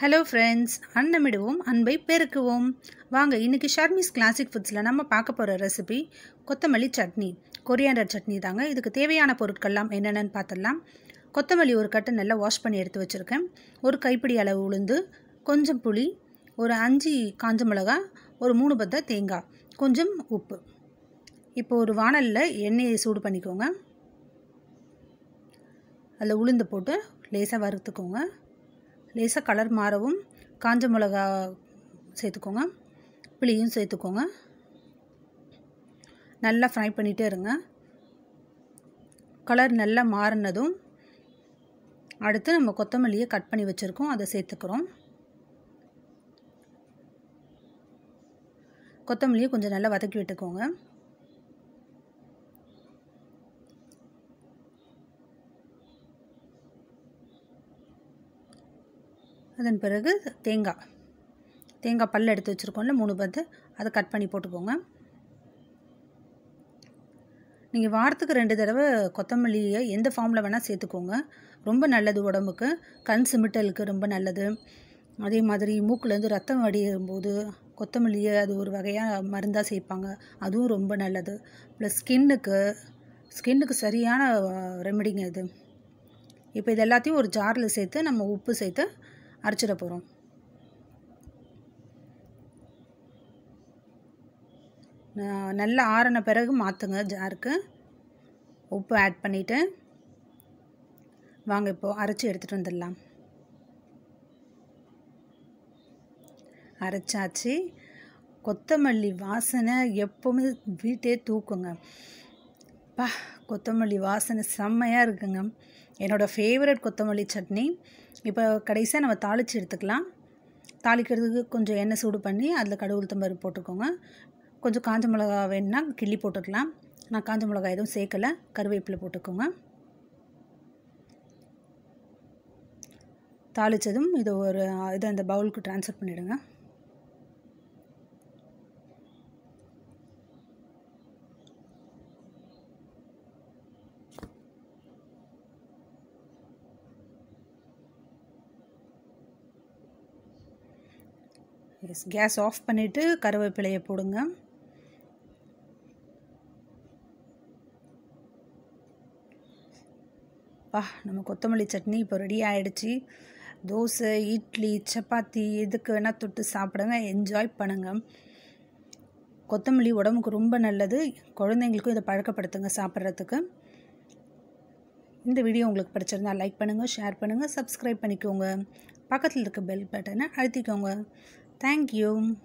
Hello friends அன்னமிடுவோம் அன்பை பெருக்குவோம் வாங்க இன்றைக்கி ஷர்மிஸ் கிளாசிக் ஃபுட்ஸில் நம்ம பார்க்க போகிற ரெசிபி கொத்தமல்லி சட்னி கொரியாண்டர் சட்னி தாங்க இதுக்கு தேவையான பொருட்கள்லாம் என்னென்னு பார்த்துடலாம் கொத்தமல்லி ஒரு கட்டு நல்லா வாஷ் பண்ணி எடுத்து வச்சுருக்கேன் ஒரு கைப்பிடி அளவு உளுந்து கொஞ்சம் புளி ஒரு அஞ்சு காஞ்ச மிளகா ஒரு மூணு பத்த தேங்காய் கொஞ்சம் உப்பு இப்போ ஒரு வானலில் எண்ணெயை சூடு பண்ணிக்கோங்க அதில் உளுந்து போட்டு லேசாக வறுத்துக்கோங்க லேசாக கலர் மாறவும் காஞ்ச மிளகா சேர்த்துக்கோங்க புளியும் சேர்த்துக்கோங்க நல்லா ஃப்ரை பண்ணிகிட்டே இருங்க கலர் நல்லா மாறினதும் அடுத்து நம்ம கொத்தமல்லியை கட் பண்ணி வச்சுருக்கோம் அதை சேர்த்துக்கிறோம் கொத்தமல்லியை கொஞ்சம் நல்லா வதக்கி விட்டுக்கோங்க அதன் பிறகு தேங்காய் தேங்காய் பல் எடுத்து வச்சுருக்கோம்ல மூணு பத்து அதை கட் பண்ணி போட்டுக்கோங்க நீங்கள் வாரத்துக்கு ரெண்டு தடவை கொத்தமல்லியை எந்த ஃபார்மில் வேணால் சேர்த்துக்கோங்க ரொம்ப நல்லது உடம்புக்கு கண் சிமிட்டலுக்கு ரொம்ப நல்லது அதே மாதிரி மூக்குலேருந்து ரத்தம் வடிகும்போது கொத்தமல்லியை அது ஒரு வகையாக மருந்தாக சேர்ப்பாங்க அதுவும் ரொம்ப நல்லது ப்ளஸ் ஸ்கின்னுக்கு ஸ்கின்னுக்கு சரியான ரெமெடிங்க இது இப்போ இது எல்லாத்தையும் ஒரு ஜாரில் சேர்த்து நம்ம உப்பு சேர்த்து அரைச்சிட போகிறோம் நல்லா ஆறின பிறகு மாற்றுங்க ஜாருக்கு உப்பு ஆட் பண்ணிவிட்டு வாங்க இப்போது அரைச்சி எடுத்துகிட்டு வந்துடலாம் அரைச்சாச்சு கொத்தமல்லி வாசனை எப்போவுமே வீட்டே தூக்குங்க அப்பா கொத்தமல்லி வாசனை செம்மையாக இருக்குங்க என்னோடய ஃபேவரட் கொத்தமல்லி சட்னி இப்போ கடைசியாக நம்ம தாளித்து எடுத்துக்கலாம் தாளிக்கிறதுக்கு கொஞ்சம் எண்ணெய் சூடு பண்ணி அதில் கடுகு உளுத்தம்பருப்பு போட்டுக்கோங்க கொஞ்சம் காஞ்ச மிளகா வேணும்னா கிள்ளி போட்டுக்கலாம் நான் காஞ்ச மிளகா எதுவும் சேர்க்கலை கருவேப்பிலை போட்டுக்கோங்க தாளித்ததும் இதை ஒரு இதை அந்த பவுலுக்கு ட்ரான்ஸ்ஃபர் பண்ணிவிடுங்க எஸ் கேஸ் ஆஃப் பண்ணிவிட்டு கருவேப்பிலையை போடுங்க பா நம்ம கொத்தமல்லி சட்னி இப்போ ரெடி ஆகிடுச்சி தோசை இட்லி சப்பாத்தி எதுக்கு வேணால் தொட்டு சாப்பிடுங்க என்ஜாய் பண்ணுங்கள் கொத்தமல்லி உடம்புக்கு ரொம்ப நல்லது குழந்தைங்களுக்கும் இதை பழக்கப்படுத்துங்க சாப்பிட்றதுக்கு இந்த வீடியோ உங்களுக்கு பிடிச்சிருந்தால் லைக் பண்ணுங்கள் ஷேர் பண்ணுங்கள் சப்ஸ்கிரைப் பண்ணிக்கோங்க பக்கத்தில் இருக்க பெல் பட்டனை அழுத்திக்கோங்க Thank you.